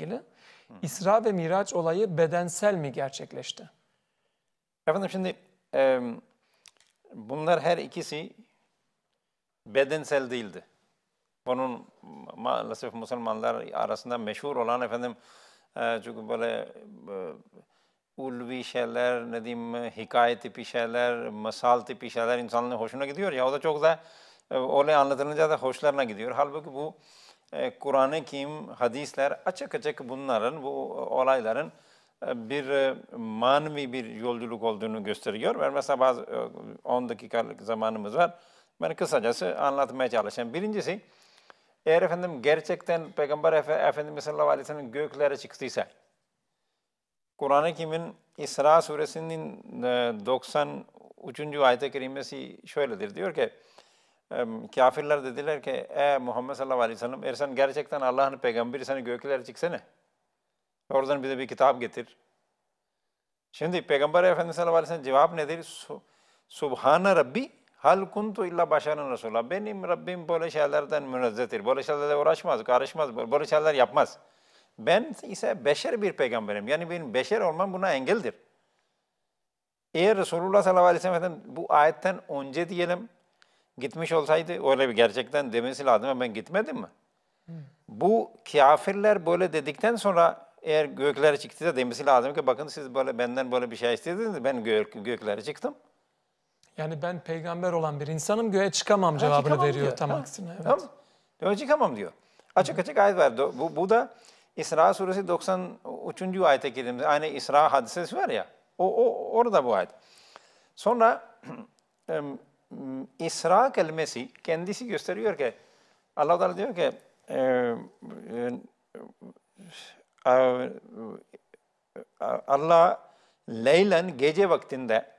ilgili. İsra ve Miraç olayı bedensel mi gerçekleşti? Efendim şimdi e, bunlar her ikisi bedensel değildi. Bunun maalesef Müslümanlar arasında meşhur olan efendim e, çünkü böyle e, ulvi şeyler, ne diyeyim, hikaye tipi şeyler, masal tipi şeyler insanların hoşuna gidiyor ya o da çok da e, olay anlatılınca da hoşlarına gidiyor. Halbuki bu e, Kur'an-ı Kerim, hadisler açık açık bunların, bu olayların e, bir e, manvi bir yolculuk olduğunu gösteriyor. Ben mesela bazı 10 dakikalık zamanımız var. Ben kısacası anlatmaya çalışayım. Birincisi, eğer efendim gerçekten Peygamber Efe, Efendimiz sallallahu aleyhi ve sellem göklere çıktıysa, Kur'an-ı Kerim'in İsra suresinin 93. ayet-i kerimesi şöyledir. Diyor ki, kafirler dediler ki Ey Muhammed sallallahu aleyhi ve sellem eğer sen gerçekten Allah'ın peygamberi sen göklere çıksene. Oradan bize bir kitap getir. Şimdi Peygamber Efendimiz sallallahu aleyhi ve sellem cevap nedir? Subhane Rabbi hal kuntu illa başarın Resulullah. Benim Rabbim böyle şeylerden münezzehtir. Böyle şeylerle uğraşmaz, karışmaz, böyle şeyler yapmaz. Ben ise beşer bir peygamberim. Yani benim beşer olmam buna engeldir. Eğer Resulullah sallallahu aleyhi ve sellem bu ayetten önce diyelim, Gitmiş olsaydı öyle bir gerçekten demesi lazım ama ben gitmedim mi? Hmm. Bu kafirler böyle dedikten sonra eğer göklere da demesi lazım ki bakın siz böyle benden böyle bir şey istediniz ben gök, göklere çıktım. Yani ben peygamber olan bir insanım göğe çıkamam cevabını çıkamam veriyor diyor. tam ha, aksine. Evet. Tamam. Göğe çıkamam diyor. Açık açık ayet var. Bu, bu da İsra suresi 93. ayete kerimde aynı İsra hadisesi var ya. O, o orada bu ayet. Sonra İsra kelimesi kendisi gösteriyor ki Allah Teala diyor ki e, e, e, Allah leylen gece vaktinde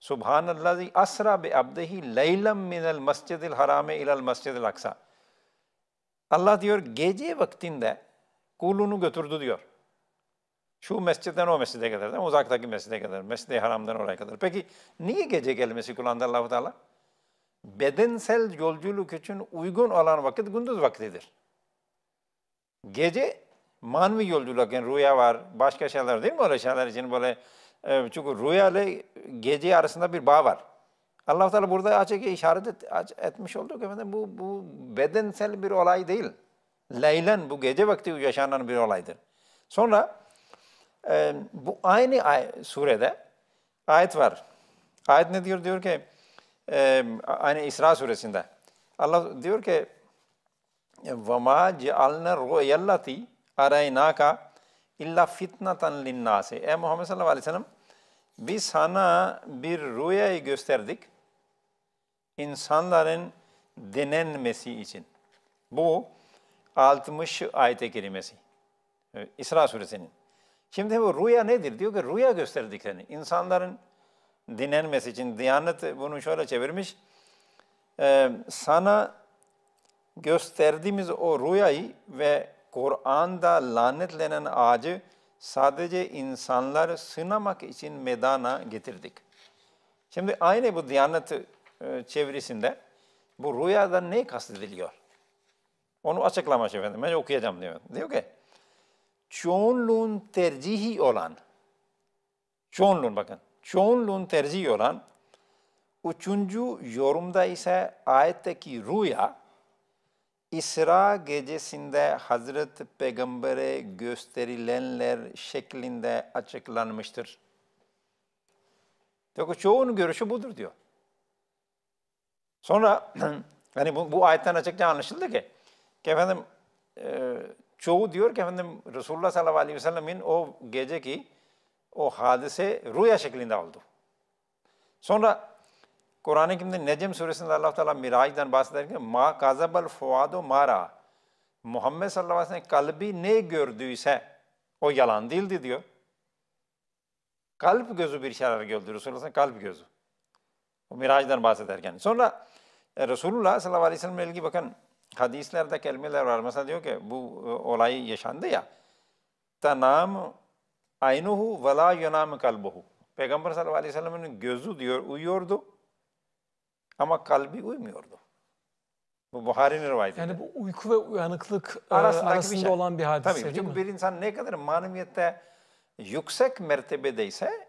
Subhanallazi asra bi abdihi leylen minel mescidil harame ilal mescidil aksa. Allah diyor gece vaktinde kulunu götürdü diyor. Şu mescitten o mescide kadar değil mi? Uzaktaki mescide kadar, mescide haramdan oraya kadar. Peki niye gece kelimesi kullandı Allah-u Teala? bedensel yolculuk için uygun olan vakit gündüz vaktidir. Gece manvi yolculuk, yani rüya var, başka şeyler değil mi öyle şeyler için böyle e, çünkü rüya ile gece arasında bir bağ var. Allah Teala burada açık işaret et, etmiş olduk ki efendim bu, bu bedensel bir olay değil. Leylen bu gece vakti yaşanan bir olaydır. Sonra e, bu aynı ay, surede ayet var. Ayet ne diyor? Diyor ki e, aynı İsra suresinde. Allah diyor ki وَمَا جَعَلْنَا رُؤْيَ اللَّتِي اَرَيْنَاكَ اِلَّا فِتْنَةً لِلنَّاسِ Ey Muhammed sallallahu aleyhi ve sellem biz sana bir rüyayı gösterdik insanların denenmesi için. Bu 60 ayet-i kerimesi. İsra suresinin. Şimdi bu rüya nedir? Diyor ki rüya gösterdik seni. İnsanların dinlenmesi için Diyanet bunu şöyle çevirmiş. Ee, sana gösterdiğimiz o rüyayı ve Kur'an'da lanetlenen ağacı sadece insanlar sınamak için medana getirdik. Şimdi aynı bu Diyanet e, çevirisinde bu rüyada ne kastediliyor? Onu açıklamış şey efendim. Ben okuyacağım diyor. Diyor ki, çoğunluğun tercihi olan, çoğunluğun bakın, çoğunluğun tercihi olan üçüncü yorumda ise ayetteki rüya, İsra gecesinde Hazreti Peygamber'e gösterilenler şeklinde açıklanmıştır. Çünkü çoğun görüşü budur diyor. Sonra yani bu, bu ayetten açıkça anlaşıldı ki, ki efendim e, çoğu diyor ki efendim Resulullah sallallahu aleyhi ve sellemin o geceki o hadise rüya şeklinde oldu. Sonra Kur'an-ı Kerim'de Necm suresinde Allah Teala mirajdan bahsederken ma kazabal fuadu mara Muhammed sallallahu aleyhi ve sellem kalbi ne gördüyse o yalan değildi diyor. Kalp gözü bir şeyler gördü. Resulullah kalp gözü. O mirajdan bahsederken. Sonra e, Resulullah sallallahu aleyhi ve sellem'le ilgili bakın hadislerde kelimeler var. Mesela diyor ki bu e, olay yaşandı ya. Tanam Aynuhu ve la kalbuhu. Peygamber sallallahu aleyhi ve sellem'in gözü diyor uyuyordu ama kalbi uymuyordu. Bu Buhari'nin rivayeti. Yani bu uyku ve uyanıklık e, arasında, arasında bir şey. olan bir hadise Tabii, değil mi? bir insan ne kadar maneviyette yüksek mertebedeyse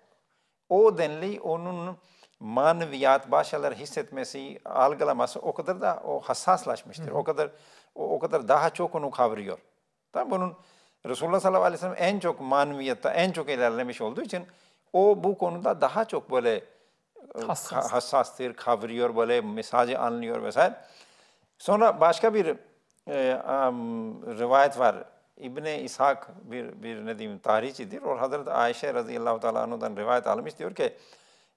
o denli onun maneviyat başarıları hissetmesi, algılaması o kadar da o hassaslaşmıştır. Hı. O kadar o, o kadar daha çok onu kavruyor. Tam bunun Resulullah sallallahu aleyhi ve sellem en çok manviyatta en çok ilerlemiş olduğu için o bu konuda daha çok böyle e, Hassas. hassastır, kavrıyor böyle mesajı anlıyor vesaire. Sonra başka bir e, um, rivayet var. İbne İshak bir, bir ne diyeyim tarihçidir. O Hazreti Ayşe radıyallahu teala anhudan rivayet almış. Diyor ki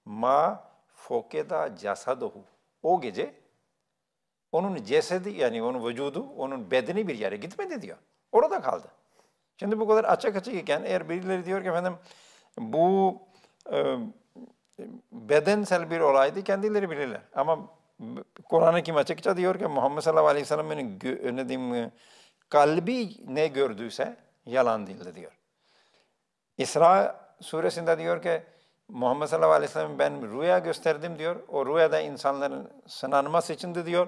ma fokeda casadohu. O gece onun cesedi yani onun vücudu, onun bedeni bir yere gitmedi diyor. Orada kaldı. Şimdi bu kadar açık açık iken eğer birileri diyor ki efendim bu e, bedensel bir olaydı kendileri bilirler. Ama kuran kim Kerim açıkça diyor ki Muhammed sallallahu aleyhi ve sellem'in ne diyeyim, kalbi ne gördüyse yalan değildi diyor. İsra suresinde diyor ki Muhammed sallallahu aleyhi ve sellem ben rüya gösterdim diyor. O rüyada insanların sınanması içindi diyor.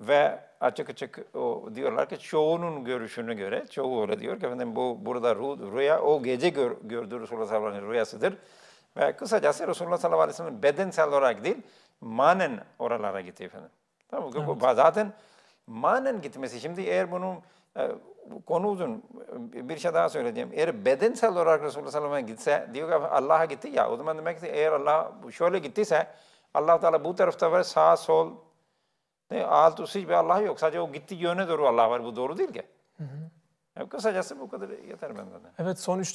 Ve açık açık o, diyorlar ki çoğunun görüşüne göre, çoğu öyle diyor ki efendim bu burada rüya o gece gör, gördüğü Resulullah sallallahu aleyhi ve sellem'in rüyasıdır. Ve kısacası Resulullah sallallahu aleyhi ve sellem bedensel olarak değil, manen oralara gitti efendim. Tamam mı? Evet. Zaten manen gitmesi. Şimdi eğer bunun e, konu uzun bir şey daha söyleyeceğim. Eğer bedensel olarak Resulullah sallallahu aleyhi ve sellem gitse diyor ki Allah'a gitti ya o zaman demek ki eğer Allah şöyle gittiyse Allah Teala bu tarafta var sağ sol ne altu sic bir Allah yok. Sadece o gittiği yöne doğru Allah var. Bu doğru değil ki. Hı hı. Yani kısacası bu kadar yeter benden. Evet son üç